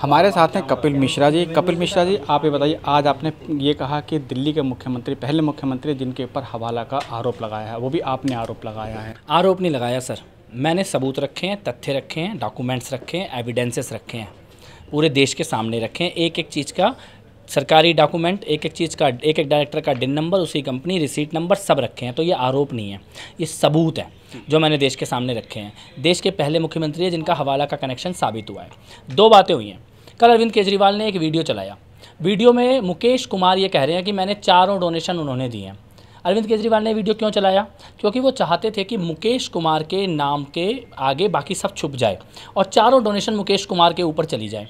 हमारे साथ हैं कपिल मिश्रा जी कपिल मिश्रा जी आप ये बताइए आज आपने ये कहा कि दिल्ली के मुख्यमंत्री पहले मुख्यमंत्री जिनके ऊपर हवाला का आरोप लगाया है वो भी आपने आरोप लगाया है आरोप नहीं लगाया सर मैंने सबूत रखे हैं तथ्य रखे हैं डॉक्यूमेंट्स रखे हैं एविडेंसेस रखे हैं पूरे देश के सामने रखे हैं एक एक चीज़ का सरकारी डॉक्यूमेंट एक एक चीज़ का एक एक डायरेक्टर का डिन नंबर उसी कंपनी रिसीट नंबर सब रखे हैं तो ये आरोप नहीं है ये सबूत है जो मैंने देश के सामने रखे हैं देश के पहले मुख्यमंत्री है जिनका हवाला का कनेक्शन साबित हुआ है दो बातें हुई हैं कल अरविंद केजरीवाल ने एक वीडियो चलाया वीडियो में मुकेश कुमार ये कह रहे हैं कि मैंने चारों डोनेशन उन्होंने दिए हैं अरविंद केजरीवाल ने वीडियो क्यों चलाया क्योंकि वो चाहते थे कि मुकेश कुमार के नाम के आगे बाकी सब छुप जाए और चारों डोनेशन मुकेश कुमार के ऊपर चली जाए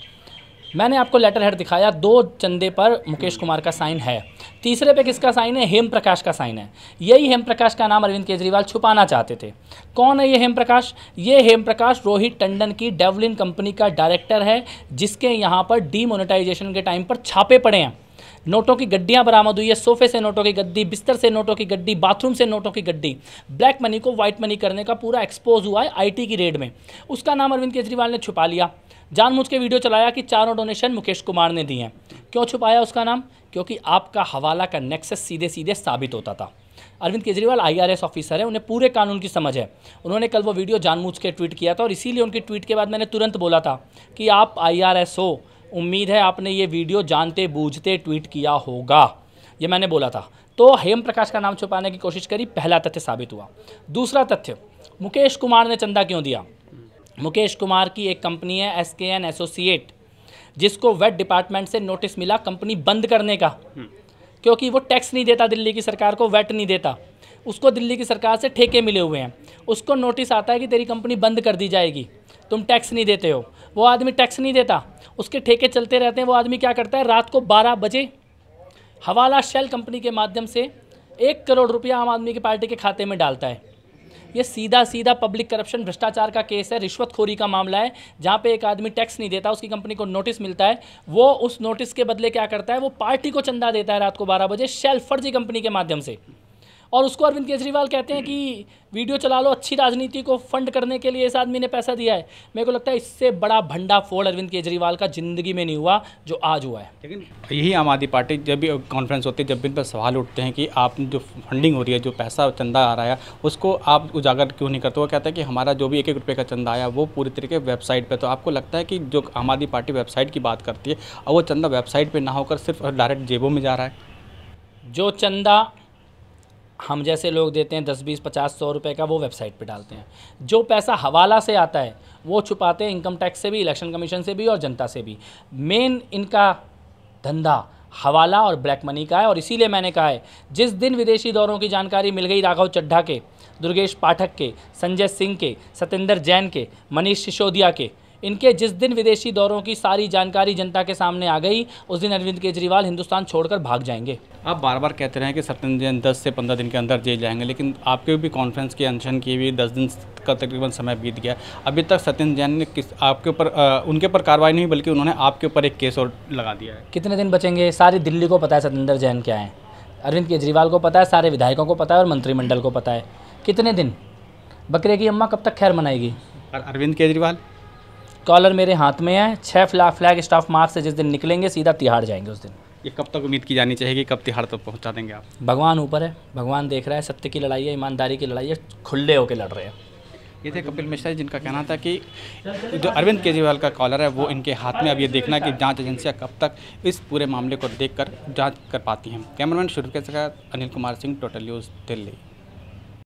मैंने आपको लेटर हेड दिखाया दो चंदे पर मुकेश कुमार का साइन है तीसरे पे किसका साइन है हेम प्रकाश का साइन है यही हेम प्रकाश का नाम अरविंद केजरीवाल छुपाना चाहते थे कौन है ये हेम प्रकाश ये हेम प्रकाश रोहित टंडन की डेवलिन कंपनी का डायरेक्टर है जिसके यहाँ पर डीमोनेटाइजेशन के टाइम पर छापे पड़े हैं नोटों की गड्डियां बरामद हुई है सोफे से नोटों की गड्डी बिस्तर से नोटों की गड्डी बाथरूम से नोटों की गड्डी ब्लैक मनी को व्हाइट मनी करने का पूरा एक्सपोज हुआ है आईटी की रेड में उसका नाम अरविंद केजरीवाल ने छुपा लिया जानबूझ के वीडियो चलाया कि चारों डोनेशन मुकेश कुमार ने दिए हैं क्यों छुपाया उसका नाम क्योंकि आपका हवाला का नेक्सेस सीधे सीधे साबित होता था अरविंद केजरीवाल आईआरएस ऑफिसर है उन्हें पूरे कानून की समझ है उन्होंने कल वो वीडियो जानबूझ के ट्वीट किया था और इसीलिए उनके ट्वीट के बाद मैंने तुरंत बोला था कि आप आईआरएस हो उम्मीद है आपने ये वीडियो जानते बूझते ट्वीट किया होगा ये मैंने बोला था तो हेम प्रकाश का नाम छुपाने की कोशिश करी पहला तथ्य साबित हुआ दूसरा तथ्य मुकेश कुमार ने चंदा क्यों दिया मुकेश कुमार की एक कंपनी है एस के एन एसोसिएट जिसको वेट डिपार्टमेंट से नोटिस मिला कंपनी बंद करने का क्योंकि वो टैक्स नहीं देता दिल्ली की सरकार को वेट नहीं देता उसको दिल्ली की सरकार से ठेके मिले हुए हैं उसको नोटिस आता है कि तेरी कंपनी बंद कर दी जाएगी तुम टैक्स नहीं देते हो वो आदमी टैक्स नहीं देता उसके ठेके चलते रहते हैं वो आदमी क्या करता है रात को बारह बजे हवाला शेल कंपनी के माध्यम से एक करोड़ रुपया आम आदमी की पार्टी के खाते में डालता है ये सीधा सीधा पब्लिक करप्शन भ्रष्टाचार का केस है रिश्वतखोरी का मामला है जहाँ पे एक आदमी टैक्स नहीं देता उसकी कंपनी को नोटिस मिलता है वो उस नोटिस के बदले क्या करता है वो पार्टी को चंदा देता है रात को बारह बजे शेल फर्जी कंपनी के माध्यम से और उसको अरविंद केजरीवाल कहते हैं कि वीडियो चला लो अच्छी राजनीति को फंड करने के लिए इस आदमी ने पैसा दिया है मेरे को लगता है इससे बड़ा भंडा फोड़ अरविंद केजरीवाल का जिंदगी में नहीं हुआ जो आज हुआ है लेकिन यही आम आदमी पार्टी जब भी कॉन्फ्रेंस होती है जब भी इन पर सवाल उठते हैं कि आप जो फंडिंग हो रही है जो पैसा चंदा आ रहा है उसको आप उजागर क्यों नहीं करते वो कहते हैं कि हमारा जो भी एक एक रुपये का चंदा आया वो पूरी तरीके वेबसाइट पर तो आपको लगता है कि जो आम आदमी पार्टी वेबसाइट की बात करती है और वो चंदा वेबसाइट पर ना होकर सिर्फ डायरेक्ट जेबों में जा रहा है जो चंदा हम जैसे लोग देते हैं दस बीस पचास सौ रुपए का वो वेबसाइट पे डालते हैं जो पैसा हवाला से आता है वो छुपाते हैं इनकम टैक्स से भी इलेक्शन कमीशन से भी और जनता से भी मेन इनका धंधा हवाला और ब्लैक मनी का है और इसीलिए मैंने कहा है जिस दिन विदेशी दौरों की जानकारी मिल गई राघव चड्ढा के दुर्गेश पाठक के संजय सिंह के सतेंद्र जैन के मनीष सिसोदिया के इनके जिस दिन विदेशी दौरों की सारी जानकारी जनता के सामने आ गई उस दिन अरविंद केजरीवाल हिंदुस्तान छोड़कर भाग जाएंगे आप बार बार कहते रहे कि सत्यन्द्र जैन दस से पंद्रह दिन के अंदर जेल जाएंगे लेकिन आपके भी कॉन्फ्रेंस की अनशन की हुई दस दिन का तकरीबन समय बीत गया अभी तक सत्यन जैन ने किस आपके ऊपर उनके ऊपर कार्रवाई नहीं बल्कि उन्होंने आपके ऊपर एक केस और लगा दिया है कितने दिन बचेंगे सारी दिल्ली को पता है सत्येंद्र जैन क्या है अरविंद केजरीवाल को पता है सारे विधायकों को पता है और मंत्रिमंडल को पता है कितने दिन बकरे की अम्मा कब तक खैर मनाएगी और अरविंद केजरीवाल कॉलर मेरे हाथ में है छः फ्लैग स्टाफ मार्च से जिस दिन निकलेंगे सीधा तिहाड़ जाएंगे उस दिन ये कब तक उम्मीद की जानी चाहिए कि कब तिहार तक तो पहुँचा देंगे आप भगवान ऊपर है भगवान देख रहा है सत्य की लड़ाई है ईमानदारी की लड़ाई है खुले होकर लड़ रहे हैं ये थे कपिल मिश्रा जी जिनका कहना था कि जो अरविंद केजरीवाल का कॉलर है वो इनके हाथ में अब ये देखना कि जांच एजेंसियां कब तक इस पूरे मामले को देखकर जांच कर पाती हैं कैमरामैन शुरू के साथ अनिल कुमार सिंह टोटल न्यूज़ दिल्ली